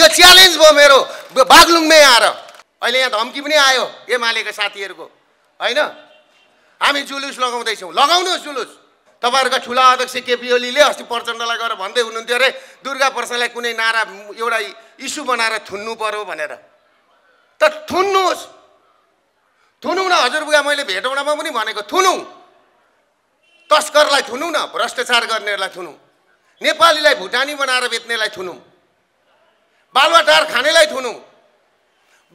यो च्यालेन्ज भयो मेरो बागलुङमै आएर अहिले यहाँ धम्की पनि आयो एमालेको साथीहरूको होइन हामी जुलुस लगाउँदैछौँ लगाउनुहोस् जुलुस तपाईँहरूका ठुला अध्यक्ष केपी ओलीले अस्ति प्रचण्डलाई गएर भन्दै हुनुहुन्थ्यो अरे दुर्गा प्रसादलाई कुनै नारा एउटा इस्यु बनाएर थुन्नु पऱ्यो भनेर त थुन्नुहोस् थुनौँ न हजुरबुगा मैले भेटौँडामा पनि भनेको थुनौँ तस्करलाई थुनौँ न भ्रष्टाचार गर्नेहरूलाई थुनौँ नेपालीलाई भुटानी बनाएर बेच्नेलाई थुनौँ बालुवाटार खानेलाई थुनु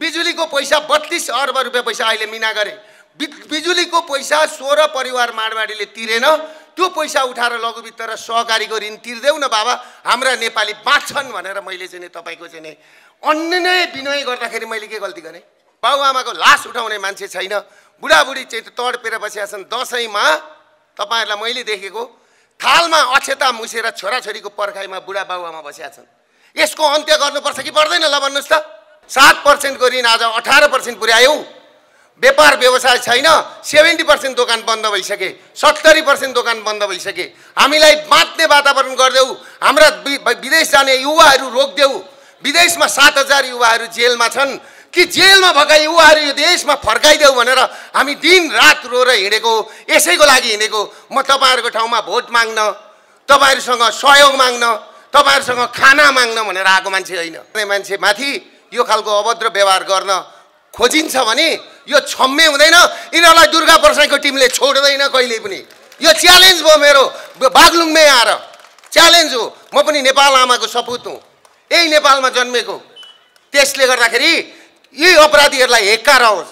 बिजुलीको पैसा बत्तिस अर्ब रुपियाँ पैसा अहिले मिना गरे बिजुलीको पैसा सोह्र परिवार माडवाडीले तिरेन त्यो पैसा उठाएर लघुवित्त र सहकारीको ऋण तिर्देऊ न बाबा हाम्रा नेपाली बाँच्छन् भनेर मैले चाहिँ तपाईँको चाहिँ नि अन्य विनय गर्दाखेरि मैले के गल्ती गरेँ बाबुआमाको लास उठाउने मान्छे छैन बुढाबुढी चाहिँ तडपेर बसेका छन् दसैँमा तपाईँहरूलाई मैले देखेको थालमा अक्षता मुसेर छोराछोरीको पर्खाइमा बुढा बाबुआमा बसेका छन् यसको अन्त्य गर्नुपर्छ कि पर्दैन ल भन्नुहोस् त सात पर्सेन्टको ऋण आज अठार पर्सेन्ट पुर्यायौँ व्यापार व्यवसाय छैन सेभेन्टी पर्सेन्ट दोकान बन्द भइसके सत्तरी पर्सेन्ट दोकान बन्द भइसके हामीलाई बाँच्ने वातावरण गरिदेऊ हाम्रा विदेश जाने युवाहरू रोकिदेऊ विदेशमा सात हजार युवाहरू जेलमा छन् कि जेलमा भएका युवाहरू यो देशमा फर्काइदेऊ भनेर हामी दिन रात रोएर हिँडेको यसैको लागि हिँडेको म तपाईँहरूको ठाउँमा भोट माग्न तपाईँहरूसँग सहयोग माग्न तपाईँहरूसँग खाना माग्न भनेर आएको मान्छे होइन मान्छे माथि यो खालको अभद्र व्यवहार गर्न खोजिन्छ भने यो क्षम्य हुँदैन यिनीहरूलाई दुर्गा प्रसाईको टिमले छोड्दैन कहिले पनि यो च्यालेन्ज भयो मेरो बागलुङमै आएर च्यालेन्ज हो म पनि नेपाल आमाको सपुत हुँ यही नेपालमा जन्मेको त्यसले गर्दाखेरि यी अपराधीहरूलाई हेक्का रहोस्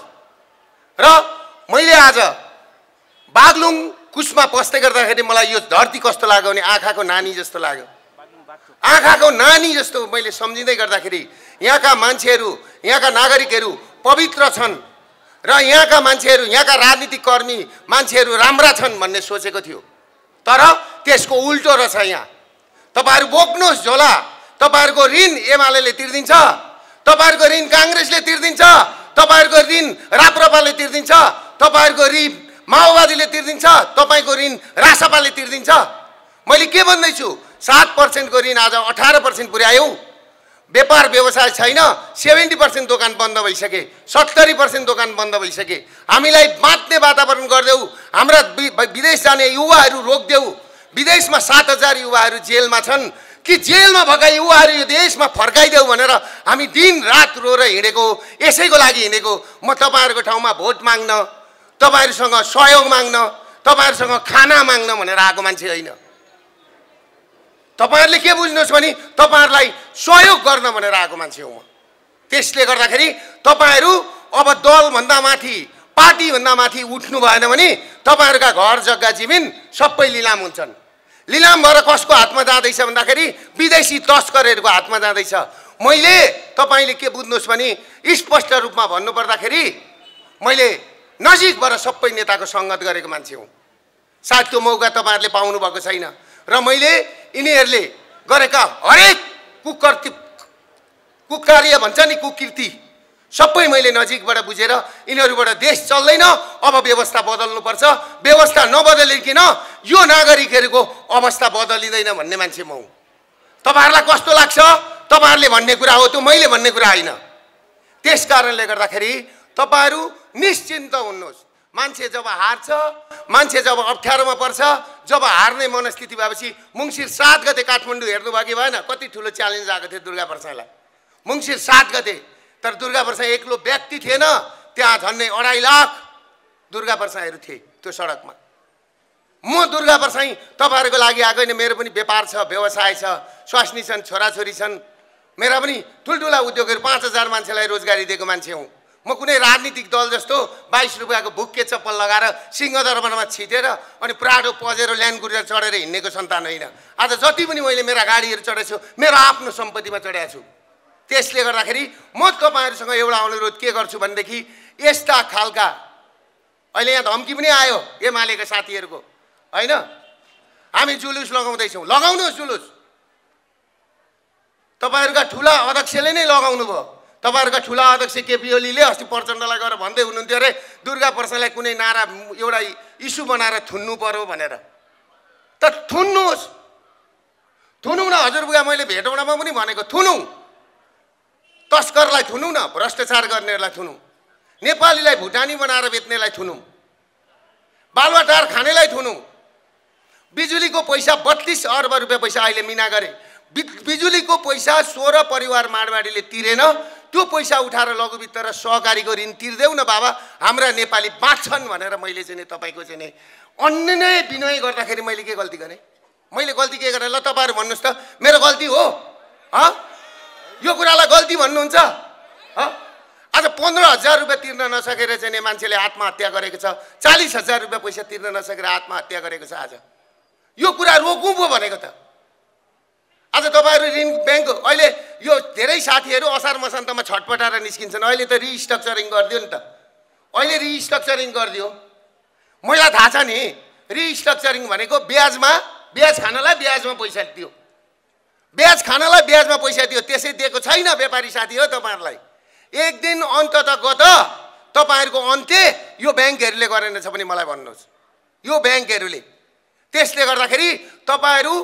र मैले आज बागलुङ कुसमा पस्दै गर्दाखेरि मलाई यो धरती कस्तो लाग्यो भने आँखाको नानी जस्तो लाग्यो आँखाको नानी जस्तो मैले सम्झिँदै गर्दाखेरि यहाँका मान्छेहरू यहाँका नागरिकहरू पवित्र छन् र यहाँका मान्छेहरू यहाँका राजनीतिक कर्मी मान्छेहरू राम्रा छन् भन्ने सोचेको थियो तर त्यसको उल्टो रहेछ यहाँ तपाईँहरू बोक्नुहोस् झोला तपाईँहरूको ऋण एमाले तिर्दिन्छ तपाईँहरूको ऋण काङ्ग्रेसले तिर्दिन्छ तपाईँहरूको ऋण राप्रपाले तिर्दिन्छ तपाईँहरूको ऋण माओवादीले तिर्दिन्छ तपाईँको ऋण रासपाले तिर्दिन्छ मैले के भन्दैछु सात पर्सेन्टको ऋण आज अठार पर्सेन्ट पुर्यायौँ व्यापार व्यवसाय छैन सेभेन्टी पर्सेन्ट दोकान बन्द भइसके सत्तरी पर्सेन्ट दोकान बन्द भइसके हामीलाई बाँच्ने वातावरण गरिदेऊ हाम्रा विदेश जाने युवाहरू रोकिदेऊ विदेशमा सात हजार युवाहरू जेलमा छन् कि जेलमा भएका युवाहरू यो देशमा फर्काइदेऊ भनेर हामी दिन रात रोएर हिँडेको यसैको लागि हिँडेको म तपाईँहरूको ठाउँमा भोट माग्न तपाईँहरूसँग सहयोग माग्न तपाईँहरूसँग खाना माग्न भनेर आएको मान्छे होइन तपाईँहरूले के बुझ्नुहोस् भने तपाईँहरूलाई सहयोग गर्न भनेर आएको मान्छे हो म त्यसले गर्दाखेरि तपाईँहरू अब दलभन्दा माथि पार्टीभन्दा माथि उठ्नु भएन भने तपाईँहरूका घर जग्गा जमिन सबै लिलाम हुन्छन् लिलाम भएर कसको हातमा जाँदैछ भन्दाखेरि विदेशी तस्करहरूको हातमा जाँदैछ मैले तपाईँले के बुझ्नुहोस् भने स्पष्ट रूपमा भन्नुपर्दाखेरि मैले नजिकबाट सबै नेताको सङ्गत गरेको मान्छे हुँ सायद त्यो मौका तपाईँहरूले भएको छैन र मैले यिनीहरूले गरेका हरेक कुकर्ति कुकार्य भन्छ नि कुकृति सबै मैले नजिकबाट बुझेर यिनीहरूबाट देश चल्दैन अब व्यवस्था बदल्नुपर्छ व्यवस्था नबदलिकन यो नागरिकहरूको अवस्था बदलिँदैन भन्ने मान्छे म हुँ तपाईँहरूलाई कस्तो लाग्छ तपाईँहरूले भन्ने कुरा हो त्यो मैले भन्ने कुरा होइन त्यस कारणले गर्दाखेरि तपाईँहरू निश्चिन्त हुनुहोस् मान्छे जब हार्छ मान्छे जब अप्ठ्यारोमा पर्छ जब हार्ने मनस्थिति भएपछि मुङ्सिर सात गते काठमाडौँ हेर्नुभयो कि भएन कति ठुलो च्यालेन्ज आएको थियो दुर्गा प्रसाईलाई मुङ्सिर सात गते तर दुर्गा प्रसाई एक्लो व्यक्ति थिएन त्यहाँ झन्नै अढाई लाख दुर्गा प्रसाईहरू थिए त्यो सडकमा म दुर्गा प्रसाई तपाईँहरूको लागि आएको होइन मेरो पनि व्यापार छ व्यवसाय छ स्वास्नी छन् छोराछोरी छन् मेरा पनि ठुल्ठुला उद्योगहरू पाँच हजार मान्छेलाई रोजगारी दिएको मान्छे हुँ म कुनै राजनीतिक दल जस्तो बाइस रुपियाँको भुक्के चप्पल लगाएर सिंहदरबारमा छिटेर अनि प्राडो पजेर ल्यान्ड गुरेर चढेर हिँड्नेको सन्तान होइन आज जति पनि मैले मेरा गाडीहरू चढेको छु मेरो आफ्नो सम्पत्तिमा चढाएको छु त्यसले गर्दाखेरि म तपाईँहरूसँग एउटा अनुरोध के गर्छु भनेदेखि यस्ता खालका अहिले यहाँ धम्की पनि आयो एमालेका साथीहरूको होइन हामी जुलुस लगाउँदैछौँ लगाउनुहोस् जुलुस तपाईँहरूका ठुला अध्यक्षले नै लगाउनु भयो तपाईँहरूका ठुला अध्यक्ष केपी ओलीले अस्ति प्रचण्डलाई गएर भन्दै हुनुहुन्थ्यो अरे दुर्गा प्रसादलाई कुनै नारा एउटा इस्यु बनाएर थुन्नु पऱ्यो भनेर त थुन्नुहोस् थुनौ न हजुरबुवा मैले भेटौँडामा पनि भनेको थुनौँ तस्करलाई थुनौ न भ्रष्टाचार गर्नेहरूलाई थुनौ नेपालीलाई भुटानी बनाएर बेच्नेलाई थुनौ बालुवाटार खानेलाई थुनौ बिजुलीको पैसा बत्तिस अर्ब रुपियाँ पैसा अहिले मिना गरे बिजुलीको पैसा सोह्र परिवार माडवाडीले तिरेन त्यो पैसा उठाएर लघुवित्त र सहकारीको ऋण तिर्देऊ न बाबा हाम्रा नेपाली बाँच्छन् भनेर मैले चाहिँ तपाईँको चाहिँ नि अन्य नै विनय गर्दाखेरि मैले के गल्ती गरेँ मैले गल्ती के गरेँ ल तपाईँहरू भन्नुहोस् त मेरो गल्ती हो यो कुरालाई गल्ती भन्नुहुन्छ आज पन्ध्र हजार रुपियाँ तिर्न नसकेर चाहिँ मान्छेले आत्महत्या गरेको छ चालिस हजार रुपियाँ पैसा तिर्न नसकेर आत्महत्या गरेको छ आज यो कुरा रोकौँ पो भनेको त आज तपाईँहरू ऋण ब्याङ्क अहिले यो धेरै साथीहरू असार मसान्तमा छटपटाएर निस्किन्छन् अहिले त रिस्ट्रक्चरिङ गरिदियो नि त अहिले रिस्ट्रक्चरिङ गरिदियो मलाई थाहा छ नि रिस्ट्रक्चरिङ भनेको ब्याजमा ब्याज खानलाई ब्याजमा पैसा दियो ब्याज खानलाई ब्याजमा पैसा दियो त्यसै दिएको छैन व्यापारी साथी हो तपाईँहरूलाई एक दिन अन्त त गत तपाईँहरूको अन्त्य यो ब्याङ्कहरूले गरेनछ भने मलाई भन्नुहोस् यो ब्याङ्कहरूले त्यसले गर्दाखेरि तपाईँहरू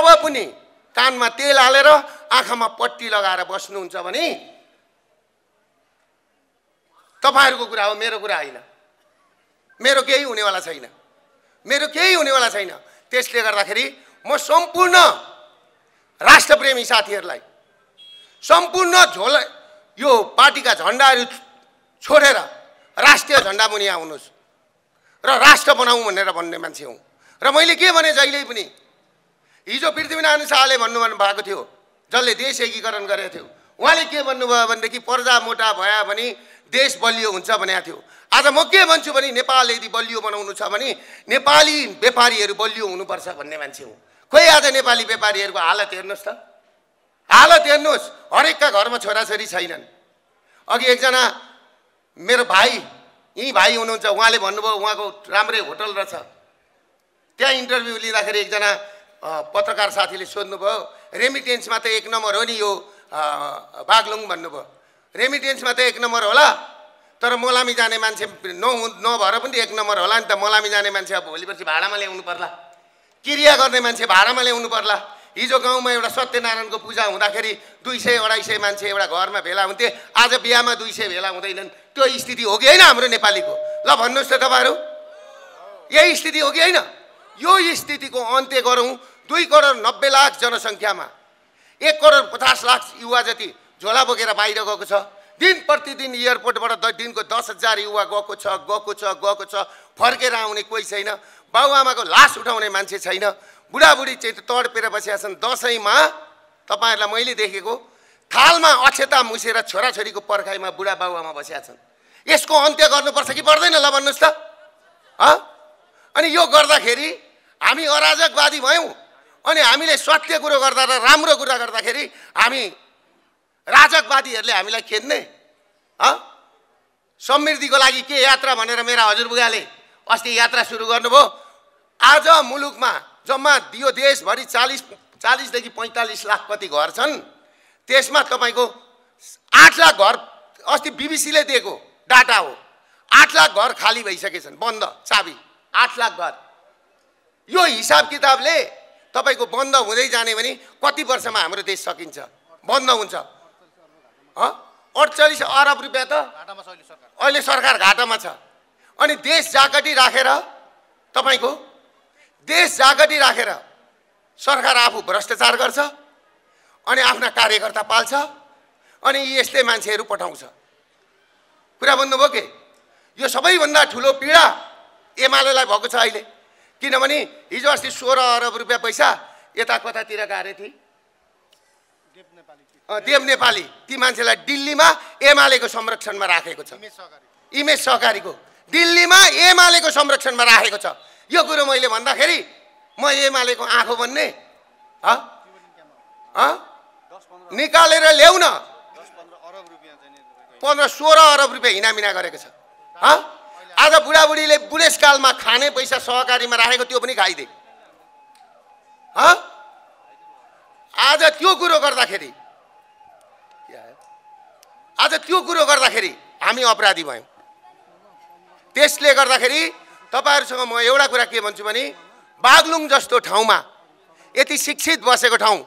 अब पनि कानमा तेल हालेर आँखामा पट्टी लगाएर बस्नुहुन्छ भने तपाईँहरूको कुरा हो मेरो कुरा होइन मेरो केही हुनेवाला छैन मेरो केही हुनेवाला छैन त्यसले गर्दाखेरि म सम्पूर्ण राष्ट्रप्रेमी साथीहरूलाई सम्पूर्ण झोल यो पार्टीका झन्डाहरू छोडेर राष्ट्रिय झन्डा मुनि आउनुहोस् र राष्ट्र बनाऊ भनेर भन्ने मान्छे हुँ र मैले के भने जहिले पनि हिजो पृथ्वीनारायण शाहले भन्नु भएको थियो जसले देश एकीकरण गरेको थियो उहाँले के भन्नुभयो भनेदेखि पर्जा मोटा भयो भने देश बलियो हुन्छ भनेको थियो आज म के भन्छु भने नेपाल यदि बलियो बनाउनु छ भने नेपाली व्यापारीहरू बलियो हुनुपर्छ भन्ने मान्छे हो खोइ आज नेपाली व्यापारीहरूको हालत हेर्नुहोस् त हालत हेर्नुहोस् हरेकका घरमा छोराछोरी छैनन् अघि एकजना मेरो भाइ यहीँ भाइ हुनुहुन्छ उहाँले भन्नुभयो उहाँको राम्रै होटल रहेछ त्यहाँ इन्टरभ्यू लिँदाखेरि एकजना पत्रकार साथीले सोध्नुभयो रेमिटेन्समा त एक नम्बर हो नि यो बागलुङ भन्नुभयो रेमिटेन्समा त एक नम्बर होला तर मलामी जाने मान्छे नहु नभएर पनि एक नम्बर होला नि त मलामी जाने मान्छे अब भोलि पर्सि भाडामा ल्याउनु पर्ला क्रिया गर्ने मान्छे भाडामा ल्याउनु पर्ला हिजो गाउँमा एउटा सत्यनारायणको पूजा हुँदाखेरि दुई सय अढाई सय मान्छे एउटा घरमा भेला हुन्थे आज बिहामा दुई सय भेला हुँदैनन् त्यो स्थिति हो कि होइन हाम्रो नेपालीको ल भन्नुहोस् त तपाईँहरू यही स्थिति हो कि होइन यो स्थितिको अन्त्य गरौँ दुई करोड नब्बे लाख जनसङ्ख्यामा एक करोड पचास लाख युवा जति झोला बोकेर बाहिर गएको छ दिन प्रतिदिन एयरपोर्टबाट द दिनको दस हजार युवा गएको छ गएको छ गएको छ फर्केर आउने कोही छैन बाबुआमाको लास उठाउने मान्छे छैन बुढाबुढी चाहिँ तडपेर बसेका छन् दसैँमा तपाईँहरूलाई मैले देखेको थालमा अक्षता मुसेर छोराछोरीको पर्खाइमा बुढा बाबुआमा बसेका छन् यसको अन्त्य गर्नुपर्छ कि पर्दैन ल भन्नुहोस् त अनि यो गर्दाखेरि हामी अराजकवादी भयौँ अनि हामीले सत्य कुरो गर्दा र राम्रो कुरा गर्दाखेरि हामी राजकवादीहरूले हामीलाई खेद्ने समृद्धिको लागि के यात्रा भनेर मेरा हजुरबुगाले अस्ति यात्रा सुरु गर्नुभयो आज मुलुकमा जम्मा यो देशभरि चालिस चालिसदेखि पैँतालिस लाख कति घर छन् त्यसमा तपाईँको आठ लाख घर अस्ति बिबिसीले दिएको डाटा हो आठ लाख घर खाली भइसकेछन् बन्द चाबी आठ लाख घर यो हिसाब किताबले तपाईँको बन्द हुँदै जाने भने कति वर्षमा हाम्रो देश सकिन्छ बन्द हुन्छ अडचालिस अरब रुपियाँ त अहिले सरकार घाटामा छ अनि देश जागटी राखेर तपाईँको देश जागटी राखेर सरकार आफू भ्रष्टाचार गर्छ अनि आफ्ना कार्यकर्ता पाल्छ अनि यस्तै मान्छेहरू पठाउँछ कुरा भन्नुभयो के यो सबैभन्दा ठुलो पीडा एमालेलाई भएको छ अहिले किनभने हिजो अस्ति सोह्र अरब रुपियाँ पैसा यता कतातिर गाह्रो थिए देव नेपाली ती मान्छेलाई दिल्लीमा एमालेको संरक्षणमा राखेको छ इमेज सहकारीको दिल्लीमा एमालेको संरक्षणमा राखेको छ यो कुरो मैले भन्दाखेरि म एमालेको आँखो बन्ने निकालेर ल्याउन पन्ध्र सोह्र अरब रुपियाँ हिनामिना गरेको छ आज बुढाबुढीले बुढेसकालमा खाने पैसा सहकारीमा राखेको त्यो पनि खाइदिए आज त्यो कुरो गर्दाखेरि आज त्यो कुरो गर्दाखेरि हामी अपराधी भयौँ त्यसले गर्दाखेरि तपाईँहरूसँग म एउटा कुरा के भन्छु भने बागलुङ जस्तो ठाउँमा यति शिक्षित बसेको ठाउँ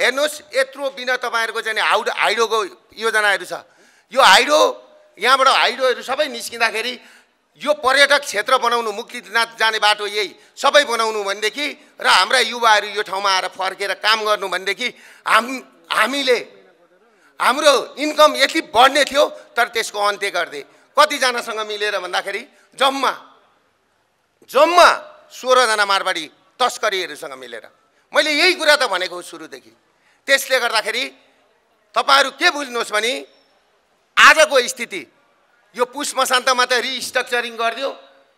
हेर्नुहोस् यत्रो बिना तपाईँहरूको चाहिँ हाउड हाइडोको योजनाहरू छ यो हाइडो यहाँबाट हाइडोहरू सबै निस्किँदाखेरि यो पर्यटक क्षेत्र बनाउनु मुक्तिनाथ जाने बाटो यही सबै बनाउनु भनेदेखि र हाम्रा युवाहरू यो ठाउँमा आएर फर्केर काम गर्नु भनेदेखि हाम हामीले हाम्रो इन्कम यति बढ्ने थियो तर त्यसको अन्त्य गर्दै कतिजनासँग मिलेर भन्दाखेरि जम्मा जम्मा सोह्रजना मारवाडी तस्करीहरूसँग मिलेर मैले यही कुरा त भनेको सुरुदेखि त्यसले गर्दाखेरि तपाईँहरू के बुझ्नुहोस् भने आजको स्थिति यो पुष मसान्तमा त रिस्ट्रक्चरिङ गरिदियो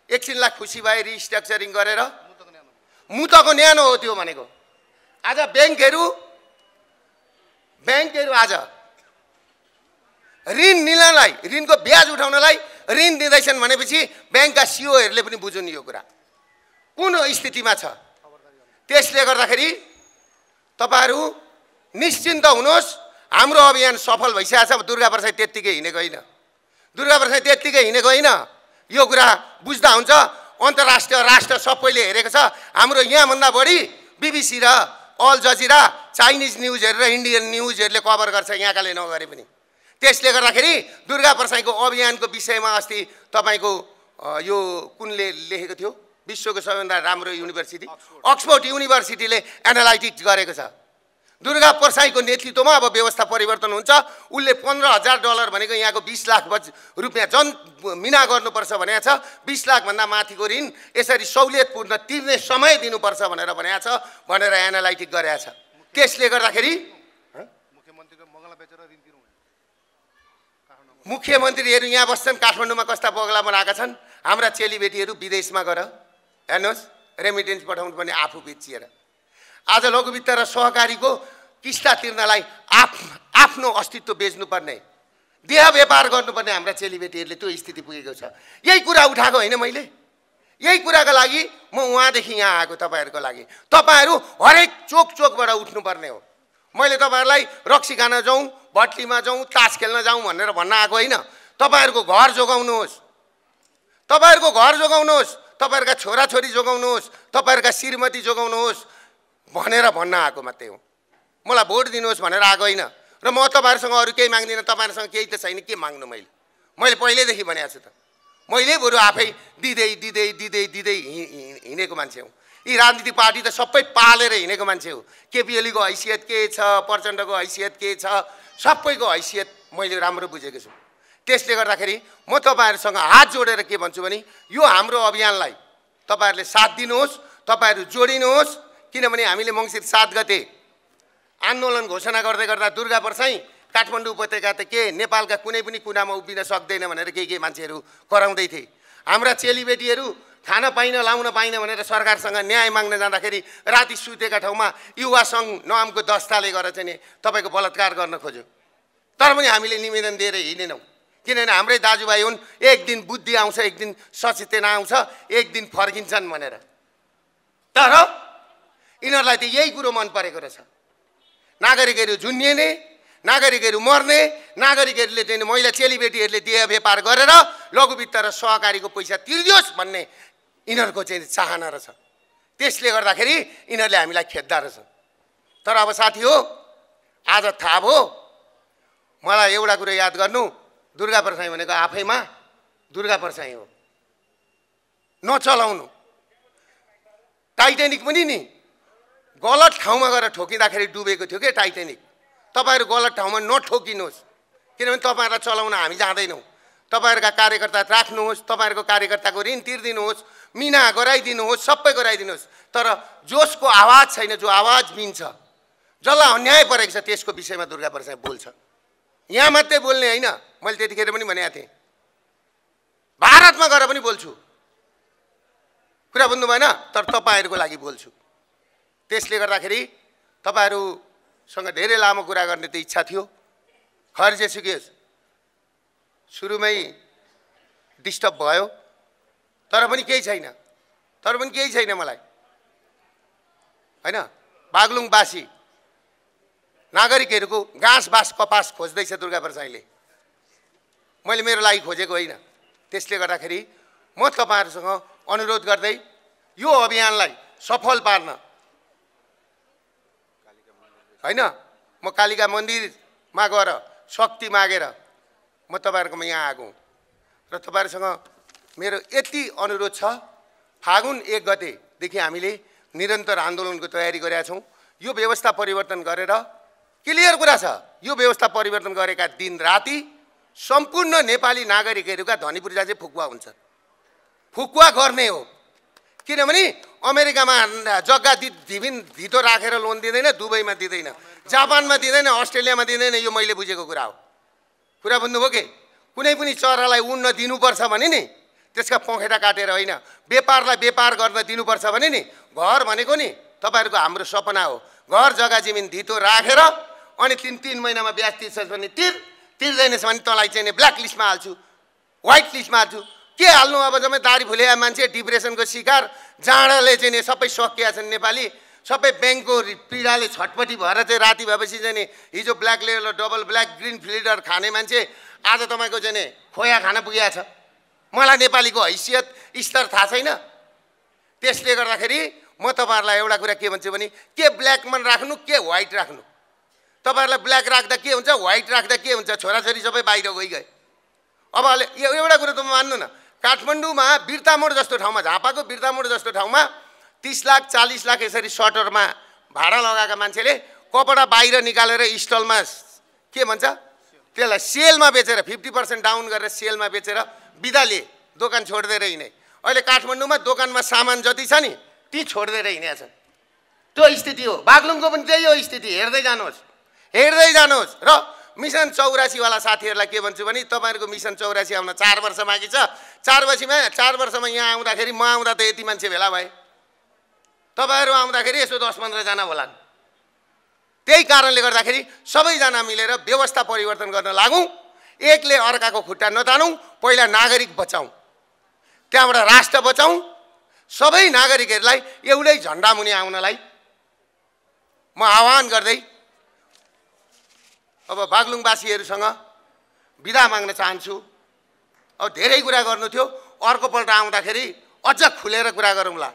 एकछिनलाई खुसी भए रिस्ट्रक्चरिङ गरेर मुतको न्यानो हो त्यो भनेको आज ब्याङ्कहरू ब्याङ्कहरू आज ऋण लिनलाई ऋणको ब्याज उठाउनलाई ऋण दिँदैछन् भनेपछि ब्याङ्कका सिओहरूले पनि बुझुन् यो कुरा कुन स्थितिमा छ त्यसले गर्दाखेरि तपाईँहरू निश्चिन्त हुनुहोस् हाम्रो अभियान सफल भइसकेको छ दुर्गा प्रसाद त्यत्तिकै हिँडेको होइन दुर्गा प्रसाद त्यत्तिकै हिँडेको होइन यो कुरा बुझ्दा हुन्छ अन्तर्राष्ट्रिय राष्ट्र सबैले हेरेको छ हाम्रो यहाँभन्दा बढी बिबिसी र अल जजिरा चाइनिज न्युजहरू र इन्डियन न्युजहरूले कभर गर्छ यहाँकाले नगरे पनि त्यसले गर्दाखेरि दुर्गा प्रसाईको अभियानको विषयमा अस्ति तपाईँको यो कुनले लेखेको थियो विश्वको सबैभन्दा राम्रो युनिभर्सिटी अक्सफोर्ड युनिभर्सिटीले एनालाइटिक्स गरेको छ दुर्गा प्रसाईको नेतृत्वमा अब व्यवस्था परिवर्तन हुन्छ उसले पन्ध्र हजार डलर भनेको यहाँको बिस लाख रुपियाँ जन मिना गर्नुपर्छ भनेको छ बिस लाखभन्दा माथिको ऋण यसरी सहुलियतपूर्ण तिर्ने समय दिनुपर्छ भनेर भनेको छ भनेर एनालाइटिक गरेका छ त्यसले गर्दाखेरि मुख्यमन्त्रीहरू यहाँ बस्छन् काठमाडौँमा कस्ता बगला बनाएका छन् हाम्रा चेलीबेटीहरू विदेशमा गएर हेर्नुहोस् रेमिटेन्स पठाउनु पर्ने आफू बेचिएर आज लघुवित्त र सहकारीको किस्ता तिर्नलाई आफ आफ्नो अस्तित्व बेच्नुपर्ने देह व्यापार गर्नुपर्ने हाम्रा चेलीबेटीहरूले त्यो स्थिति पुगेको छ यही कुरा उठाएको होइन मैले यही कुराको लागि म उहाँदेखि यहाँ आएको तपाईँहरूको लागि तपाईँहरू हरेक चोक चोकबाट उठ्नुपर्ने हो मैले तपाईँहरूलाई रक्सी खान जाउँ भट्लीमा जाउँ तास खेल्न जाउँ भनेर भन्न आएको होइन तपाईँहरूको घर जोगाउनुहोस् तपाईँहरूको घर जोगाउनुहोस् तपाईँहरूका छोराछोरी जोगाउनुहोस् तपाईँहरूका श्रीमती जोगाउनुहोस् भनेर भन्न आएको मात्रै हो मलाई भोट दिनुहोस् भनेर आएको होइन र म तपाईँहरूसँग अरू केही माग्दिनँ तपाईँहरूसँग केही त छैन के माग्नु मैले मैले पहिल्यैदेखि भनेको छु त मैले बरु आफै दिँदै दिँदै दिँदै दिँदै हिँडेको मान्छे हो यी राजनीतिक पार्टी त सबै पालेर हिँडेको मान्छे हो केपी हैसियत के छ प्रचण्डको हैसियत के छ सबैको हैसियत मैले राम्रो बुझेको छु त्यसले गर्दाखेरि म तपाईँहरूसँग हात जोडेर के भन्छु भने यो हाम्रो अभियानलाई तपाईँहरूले साथ दिनुहोस् तपाईँहरू जोडिनुहोस् किनभने हामीले मङ्सिर सात गते आन्दोलन घोषणा गर्दै गर्दा दुर्गा परसाई काठमाडौँ उपत्यका त के नेपालका कुनै पनि कुनामा उभिन सक्दैन भनेर केही केही मान्छेहरू कराउँदै थिए हाम्रा चेलीबेटीहरू खान पाइन लाउन पाइन भनेर सरकारसँग न्याय माग्न जाँदाखेरि राति सुतेका ठाउँमा युवा सङ्घ नामको दस्ताले गरेर चाहिँ तपाईँको बलात्कार गर्न खोज्यो तर पनि हामीले निवेदन दिएर हिँडेनौँ किनभने हाम्रै दाजुभाइ हुन् एक दिन बुद्धि आउँछ एक दिन सचेतना आउँछ एक दिन फर्किन्छन् भनेर तर यिनीहरूलाई त यही कुरो मन परेको रहेछ नागरिकहरू झुन्ने नागरिकहरू मर्ने नागरिकहरूले चाहिँ महिला चेलीबेटीहरूले देह व्यापार गरेर लघुवित्त र सहकारीको पैसा तिर्दियोस् भन्ने यिनीहरूको चाहिँ चाहना रहेछ त्यसले गर्दाखेरि यिनीहरूले हामीलाई खेद्दा रहेछ तर अब साथी हो आज थाहा भयो मलाई एउटा कुरो याद गर्नु दुर्गा प्रसाई भनेको आफैमा दुर्गा प्रसाई हो नचलाउनु टाइटेनिक पनि नि गलत ठाउँमा गएर ठोकिँदाखेरि डुबेको थियो क्या टाइटेनिक तपाईँहरू गलत ठाउँमा नठोकिनुहोस् किनभने तपाईँहरूलाई चलाउन हामी जाँदैनौँ तपाईँहरूका कार्यकर्ता राख्नुहोस् तपाईँहरूको कार्यकर्ताको ऋण तिर्दिनुहोस् मिना गराइदिनुहोस् सबै गराइदिनुहोस् तर जोसको आवाज छैन जो आवाज मिन्छ जसलाई अन्याय परेको छ त्यसको विषयमा दुर्गा प्रसाद बोल्छ यहाँ मात्रै बोल्ने होइन मैले त्यतिखेर पनि भनेको थिएँ भारतमा गएर पनि बोल्छु कुरा बुझ्नु भएन तर तपाईँहरूको लागि बोल्छु त्यसले गर्दाखेरि तपाईँहरूसँग धेरै लामो कुरा गर्ने त इच्छा थियो खर जे सुरुमै डिस्टर्ब भयो तर पनि केही छैन तर पनि केही छैन मलाई होइन बागलुङवासी नागरिकहरूको घाँस बाँस कपास खोज्दैछ दुर्गा प्रसाईले मैले मेरो लागि खोजेको होइन त्यसले गर्दाखेरि म तपाईँहरूसँग अनुरोध गर्दै यो अभियानलाई सफल पार्न होइन म कालिका मन्दिरमा गएर शक्ति मागेर म तपाईँहरूकोमा यहाँ आएको र तपाईँहरूसँग मेरो यति अनुरोध छ फागुन एक गतेदेखि हामीले निरन्तर आन्दोलनको तयारी गरेका छौँ यो व्यवस्था परिवर्तन गरेर क्लियर कुरा छ यो व्यवस्था परिवर्तन गरेका दिन राति सम्पूर्ण नेपाली नागरिकहरूका धनी पूर्जा चाहिँ फुकुवा हुन्छ फुकुवा गर्ने हो किनभने अमेरिकामा जग्गा दि धिबिन धितो राखेर लोन दिँदैन दुबईमा दिँदैन जापानमा दिँदैन अस्ट्रेलियामा दिँदैन यो मैले बुझेको कुरा हो कुरा बुझ्नुभयो कि कुनै पनि चरालाई उड्न दिनुपर्छ भने नि त्यसका पखेटा काटेर होइन व्यापारलाई व्यापार गर्न दिनुपर्छ भने नि घर भनेको नि तपाईँहरूको हाम्रो सपना हो घर जग्गा जमिन धितो राखेर अनि तिन तिन महिनामा ब्याज तिर्छ भने तिर तिर्दैनस् भने तँलाई चाहिँ ब्ल्याक लिस्टमा हाल्छु वाइट लिस्टमा हाल्छु के हाल्नु अब जम्मै दारी फुलेका मान्छे डिप्रेसनको शिकार जाँडाले चाहिँ नि सबै सकिया छन् नेपाली सबै ब्याङ्कको पीडाले छटपटी भएर चाहिँ राति भएपछि चाहिँ नि हिजो black level double black green fielder खाने मान्छे आज तपाईँको चाहिँ नि खोया खान पुगेको छ मलाई नेपालीको हैसियत स्तर थाहा छैन त्यसले गर्दाखेरि म तपाईँहरूलाई एउटा कुरा के भन्छु भने के ब्ल्याक मन राख्नु के व्हाइट राख्नु तपाईँहरूलाई ब्ल्याक राख्दा के हुन्छ व्हाइट राख्दा के हुन्छ छोराछोरी सबै बाहिर गइ गए अब एउटा कुरो त मान्नु न काठमाडौँमा बिर्तामोड जस्तो ठाउँमा झापाको बिर्तामोड जस्तो ठाउँमा तिस लाख चालिस लाख यसरी सटरमा भाडा लगाएका मान्छेले कपडा बाहिर निकालेर स्टलमा के भन्छ त्यसलाई सेलमा बेचेर फिफ्टी पर्सेन्ट डाउन गरेर सेलमा बेचेर बिदा लिए दोकान छोडिदिएर हिँडे अहिले काठमाडौँमा दोकानमा सामान जति छ नि ती छोडिदिएर हिँडेका छन् त्यो स्थिति हो बागलुङको पनि त्यही हो स्थिति हेर्दै जानुहोस् हेर्दै जानुहोस् र मिसन चौरासीवाला साथीहरूलाई के भन्छु भने तपाईँहरूको मिसन चौरासी आउन चार वर्ष बाँकी छ चार वर्षमा चार वर्षमा यहाँ आउँदाखेरि म आउँदा त यति मान्छे भेला भए तपाईँहरू आउँदाखेरि यसो दस पन्ध्रजना होलान् त्यही कारणले गर्दाखेरि सबैजना मिलेर व्यवस्था परिवर्तन गर्न लागौँ एकले अर्काको खुट्टा नतानौँ पहिला नागरिक बचाउँ त्यहाँबाट राष्ट्र बचाउँ सबै नागरिकहरूलाई एउटै झन्डा मुनि आउनलाई म आह्वान गर्दै अब बागलुङवासीहरूसँग बिदा माग्न चाहन्छु अब धेरै कुरा गर्नु थियो अर्कोपल्ट आउँदाखेरि अझ खुलेर कुरा गरौँला